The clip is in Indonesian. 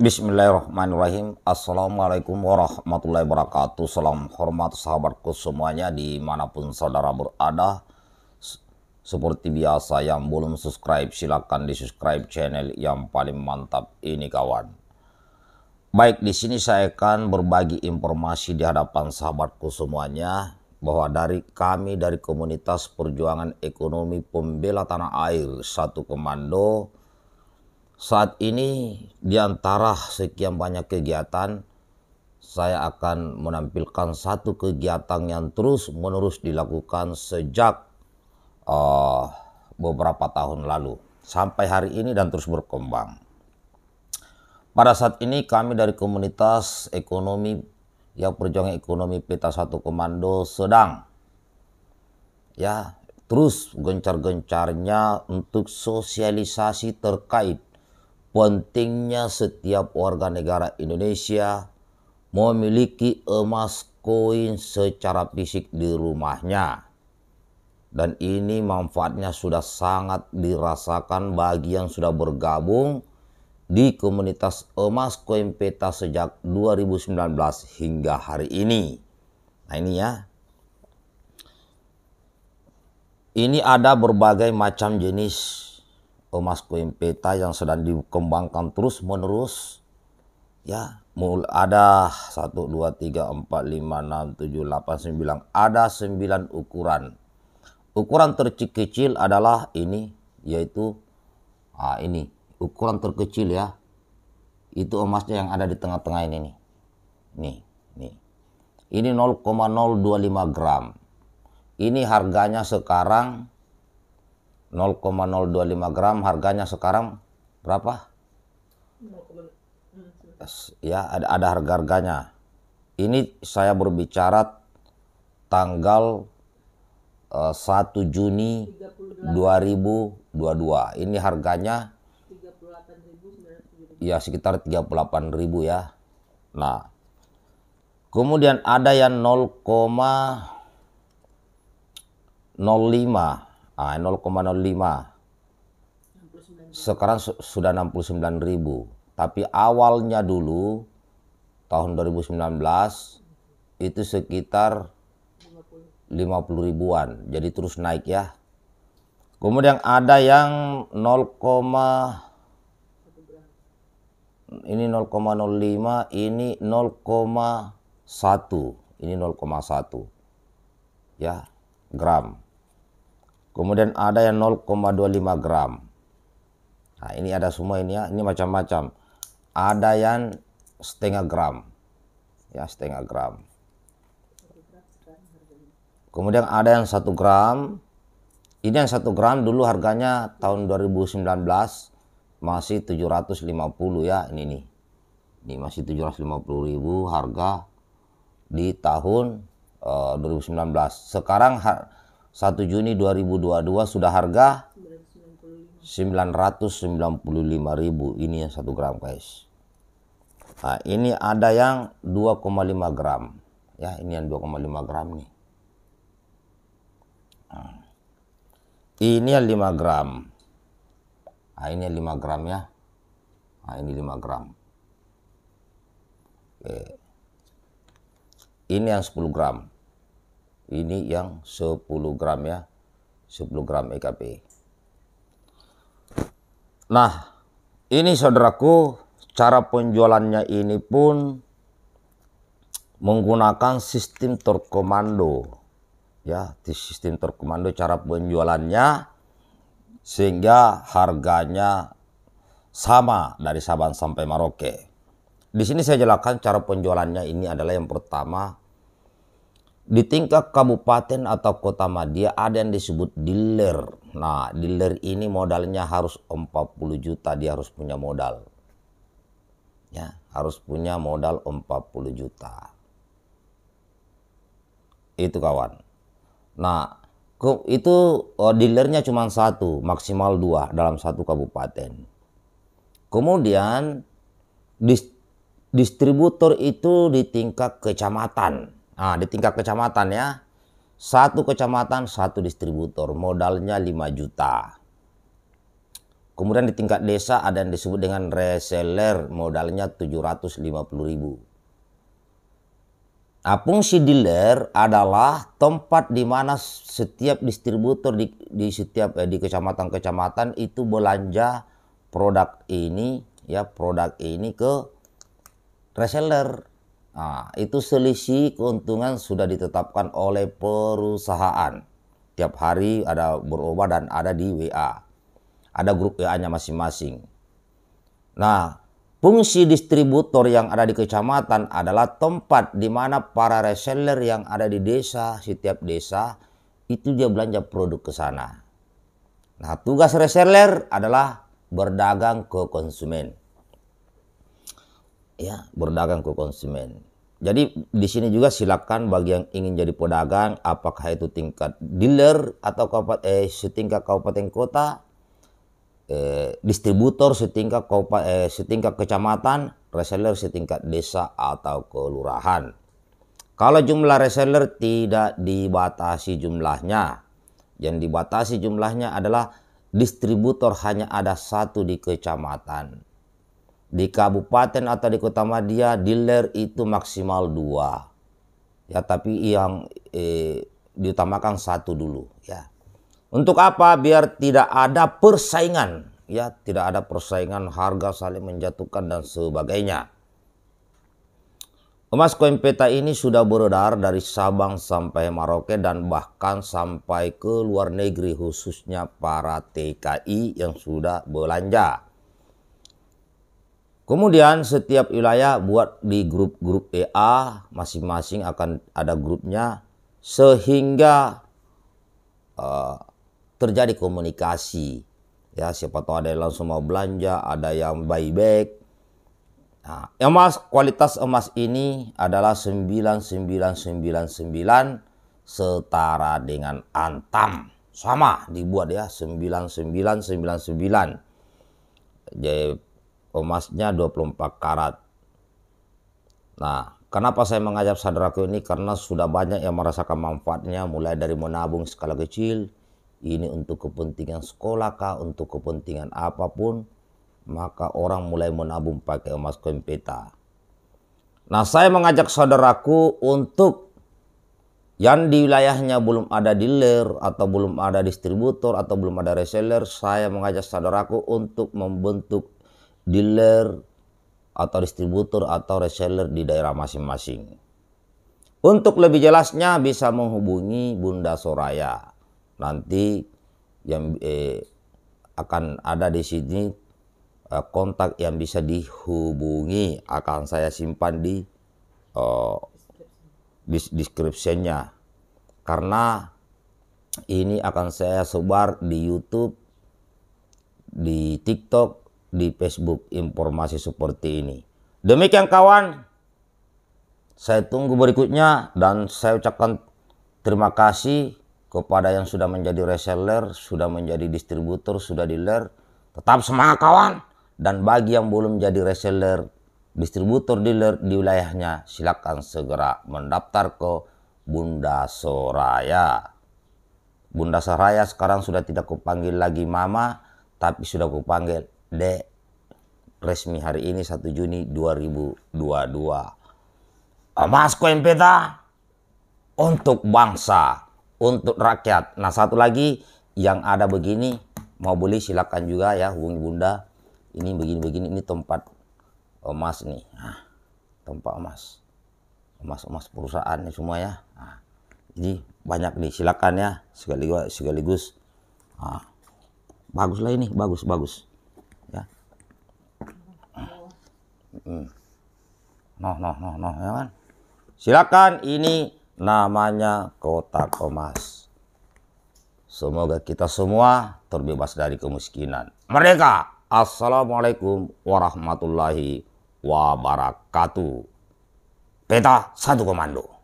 Bismillahirrahmanirrahim. Assalamualaikum warahmatullahi wabarakatuh. Salam hormat sahabatku semuanya dimanapun saudara berada. Seperti biasa yang belum subscribe Silahkan di subscribe channel yang paling mantap ini kawan. Baik di sini saya akan berbagi informasi di hadapan sahabatku semuanya bahwa dari kami dari komunitas perjuangan ekonomi pembela tanah air satu komando saat ini di antara sekian banyak kegiatan, saya akan menampilkan satu kegiatan yang terus menerus dilakukan sejak uh, beberapa tahun lalu sampai hari ini dan terus berkembang. Pada saat ini kami dari komunitas ekonomi yang perjuangan ekonomi peta satu komando sedang ya terus gencar-gencarnya untuk sosialisasi terkait pentingnya setiap warga negara Indonesia memiliki emas koin secara fisik di rumahnya. Dan ini manfaatnya sudah sangat dirasakan bagi yang sudah bergabung di komunitas emas koin peta sejak 2019 hingga hari ini. Nah ini ya, ini ada berbagai macam jenis emas koin peta yang sedang dikembangkan terus menerus ya mul ada 1 2 3 4 5 6 7 8 9 ada 9 ukuran ukuran terkecil adalah ini yaitu ah ini ukuran terkecil ya itu emasnya yang ada di tengah-tengah ini nih nih nih ini 0,025 gram ini harganya sekarang 0,025 gram harganya sekarang berapa? Ya, ada, ada harga-harganya. Ini saya berbicara tanggal uh, eh, 1 Juni 2022. Ini harganya Ya, sekitar 38.000 ya. Nah, kemudian ada yang 0,05 ah, 0,05 sekarang su sudah 69 ribu tapi awalnya dulu tahun 2019 itu sekitar 50 ribuan jadi terus naik ya kemudian ada yang 0, ini 0,05 ini 0,1 ini 0,1 ya gram Kemudian ada yang 0,25 gram. Nah, ini ada semua ini ya, ini macam-macam. Ada yang setengah gram. Ya, setengah gram. Kemudian ada yang satu gram. Ini yang satu gram dulu harganya tahun 2019 masih 750 ya ini nih. Ini masih 750 ribu harga di tahun uh, eh, 2019. Sekarang har 1 Juni 2022 sudah harga 995.000 ini yang 1 gram guys nah ini ada yang 2,5 gram ya ini yang 2,5 gram nih nah, ini yang 5 gram nah ini yang 5 gram ya nah ini 5 gram Oke. ini yang 10 gram ini yang 10 gram ya 10 gram EKP nah ini saudaraku cara penjualannya ini pun menggunakan sistem terkomando ya di sistem terkomando cara penjualannya sehingga harganya sama dari Sabang sampai Maroke. Di sini saya jelaskan cara penjualannya ini adalah yang pertama di tingkat kabupaten atau kota madia ada yang disebut dealer. Nah, dealer ini modalnya harus 40 juta, dia harus punya modal. Ya, harus punya modal 40 juta. Itu kawan. Nah, itu oh, dealernya cuma satu, maksimal dua dalam satu kabupaten. Kemudian distributor itu di tingkat kecamatan Nah, di tingkat kecamatan ya. Satu kecamatan, satu distributor. Modalnya 5 juta. Kemudian di tingkat desa ada yang disebut dengan reseller. Modalnya 750 ribu. Nah, fungsi dealer adalah tempat di mana setiap distributor di, di setiap eh, di kecamatan-kecamatan itu belanja produk ini ya produk ini ke reseller Nah, itu selisih keuntungan sudah ditetapkan oleh perusahaan. Tiap hari ada berubah dan ada di WA. Ada grup WA-nya masing-masing. Nah, fungsi distributor yang ada di kecamatan adalah tempat di mana para reseller yang ada di desa, setiap desa, itu dia belanja produk ke sana. Nah, tugas reseller adalah berdagang ke konsumen ya berdagang ke konsumen. Jadi di sini juga silakan bagi yang ingin jadi pedagang, apakah itu tingkat dealer atau kabupaten, eh, setingkat kabupaten kota, eh, distributor setingkat kabupaten, eh, setingkat kecamatan, reseller setingkat desa atau kelurahan. Kalau jumlah reseller tidak dibatasi jumlahnya, yang dibatasi jumlahnya adalah distributor hanya ada satu di kecamatan di kabupaten atau di kota Madia dealer itu maksimal dua. Ya tapi yang eh, diutamakan satu dulu ya. Untuk apa? Biar tidak ada persaingan ya tidak ada persaingan harga saling menjatuhkan dan sebagainya. Emas koin peta ini sudah beredar dari Sabang sampai Maroke dan bahkan sampai ke luar negeri khususnya para TKI yang sudah belanja. Kemudian setiap wilayah buat di grup-grup EA, masing-masing akan ada grupnya sehingga uh, terjadi komunikasi. Ya, siapa tahu ada yang langsung mau belanja, ada yang buyback. Nah, emas kualitas emas ini adalah 9999 setara dengan antam. Sama dibuat ya 9999. Jadi emasnya 24 karat. Nah, kenapa saya mengajak saudaraku ini? Karena sudah banyak yang merasakan manfaatnya mulai dari menabung skala kecil, ini untuk kepentingan sekolah kah, untuk kepentingan apapun, maka orang mulai menabung pakai emas koin peta. Nah, saya mengajak saudaraku untuk yang di wilayahnya belum ada dealer atau belum ada distributor atau belum ada reseller, saya mengajak saudaraku untuk membentuk dealer atau distributor atau reseller di daerah masing-masing. Untuk lebih jelasnya bisa menghubungi Bunda Soraya. Nanti yang eh, akan ada di sini eh, kontak yang bisa dihubungi akan saya simpan di eh, description Karena ini akan saya sebar di YouTube, di TikTok, di Facebook informasi seperti ini. Demikian kawan, saya tunggu berikutnya dan saya ucapkan terima kasih kepada yang sudah menjadi reseller, sudah menjadi distributor, sudah dealer. Tetap semangat kawan. Dan bagi yang belum jadi reseller, distributor, dealer di wilayahnya, silakan segera mendaftar ke Bunda Soraya. Bunda Soraya sekarang sudah tidak kupanggil lagi mama, tapi sudah kupanggil Dek, resmi hari ini 1 Juni 2022. koin peta untuk bangsa, untuk rakyat. Nah satu lagi yang ada begini mau beli silakan juga ya hubungi bunda. Ini begini-begini ini tempat emas nih, nah, tempat emas, emas emas perusahaan nih semua ya. Nah, jadi banyak nih silakan ya sekaligus sekaligus. Nah, bagus lah ini bagus bagus. Hmm. Noh, noh, noh, noh, ya kan? Silakan ini namanya kotak emas. Semoga kita semua terbebas dari kemiskinan. Mereka. Assalamualaikum warahmatullahi wabarakatuh. Peta satu komando.